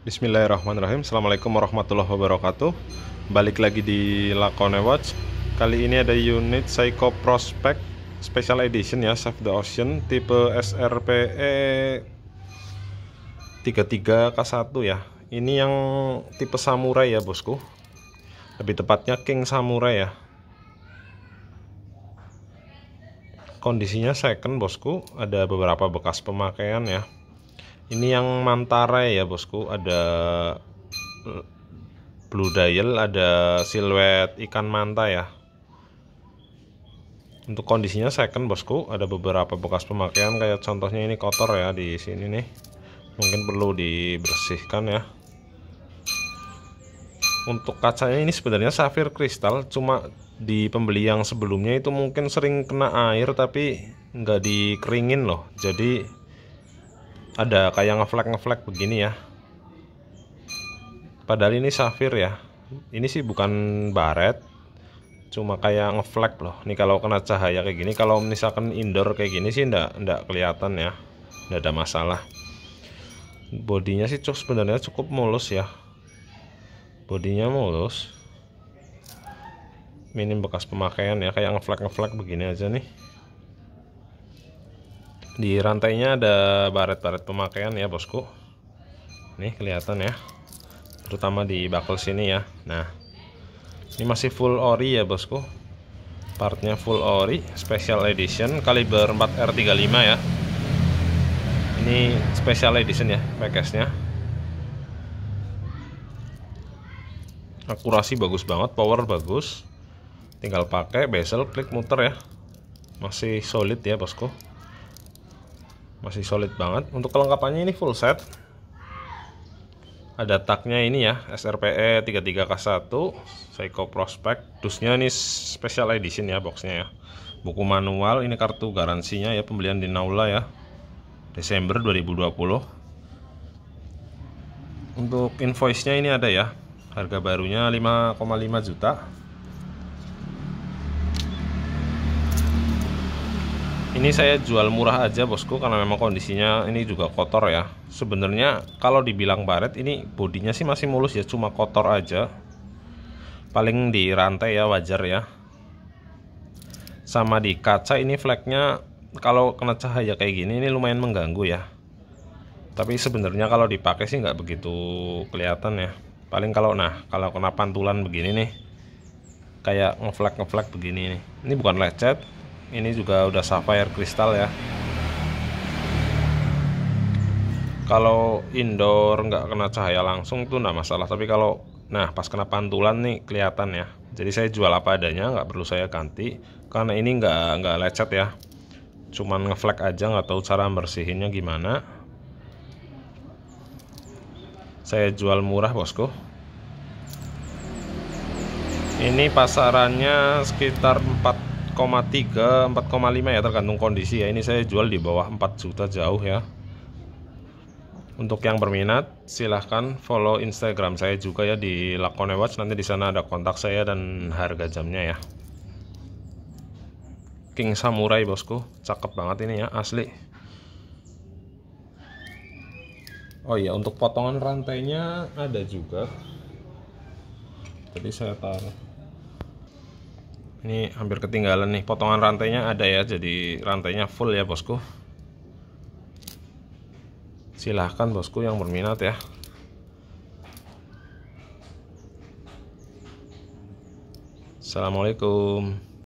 Bismillahirrahmanirrahim Assalamualaikum warahmatullahi wabarakatuh Balik lagi di Lakone Watch Kali ini ada unit Psycho Prospect Special Edition ya Save the Ocean Tipe SRPE 33K1 ya Ini yang tipe Samurai ya bosku Lebih tepatnya King Samurai ya Kondisinya second bosku Ada beberapa bekas pemakaian ya ini yang mantare ya bosku ada eh, blue dial ada siluet ikan manta ya untuk kondisinya second bosku ada beberapa bekas pemakaian kayak contohnya ini kotor ya di sini nih mungkin perlu dibersihkan ya untuk kacanya ini sebenarnya safir kristal cuma di pembeli yang sebelumnya itu mungkin sering kena air tapi nggak dikeringin loh jadi ada kayak ngeflek ngeflek begini ya padahal ini safir ya ini sih bukan baret cuma kayak ngeflek loh nih kalau kena cahaya kayak gini kalau misalkan indoor kayak gini sih ndak ndak kelihatan ya ndak ada masalah bodinya sih cukup sebenarnya cukup mulus ya bodinya mulus minim bekas pemakaian ya kayak ngeflek ngeflek begini aja nih di rantainya ada baret-baret pemakaian ya bosku nih kelihatan ya terutama di bakul sini ya nah ini masih full ori ya bosku partnya full ori special edition kaliber 4R35 ya ini special edition ya package akurasi bagus banget power bagus tinggal pakai bezel klik muter ya masih solid ya bosku masih solid banget untuk kelengkapannya ini full set ada taknya ini ya SRPE 33K1 Seiko Prospect dusnya ini special edition ya boxnya ya buku manual ini kartu garansinya ya pembelian di Naula ya Desember 2020 untuk invoice nya ini ada ya harga barunya 5,5 juta ini saya jual murah aja bosku karena memang kondisinya ini juga kotor ya sebenarnya kalau dibilang baret ini bodinya sih masih mulus ya cuma kotor aja paling di rantai ya wajar ya sama di kaca ini flagnya kalau kena cahaya kayak gini ini lumayan mengganggu ya tapi sebenarnya kalau dipakai sih nggak begitu kelihatan ya paling kalau nah kalau kena pantulan begini nih kayak ngeflag ngeflag begini nih ini bukan lecet ini juga udah sapphire kristal ya kalau indoor nggak kena cahaya langsung tuh nggak masalah tapi kalau nah pas kena pantulan nih kelihatan ya jadi saya jual apa adanya nggak perlu saya ganti karena ini nggak nggak lecet ya cuman ngeflek aja nggak tahu cara bersihinnya gimana saya jual murah bosku ini pasarannya sekitar empat. 4,3 4,5 ya tergantung kondisi ya ini saya jual di bawah 4 juta jauh ya untuk yang berminat silahkan follow instagram saya juga ya di lakone watch nanti di sana ada kontak saya dan harga jamnya ya King Samurai bosku cakep banget ini ya asli oh iya untuk potongan rantainya ada juga jadi saya taruh ini hampir ketinggalan nih potongan rantainya ada ya jadi rantainya full ya bosku silahkan bosku yang berminat ya Assalamualaikum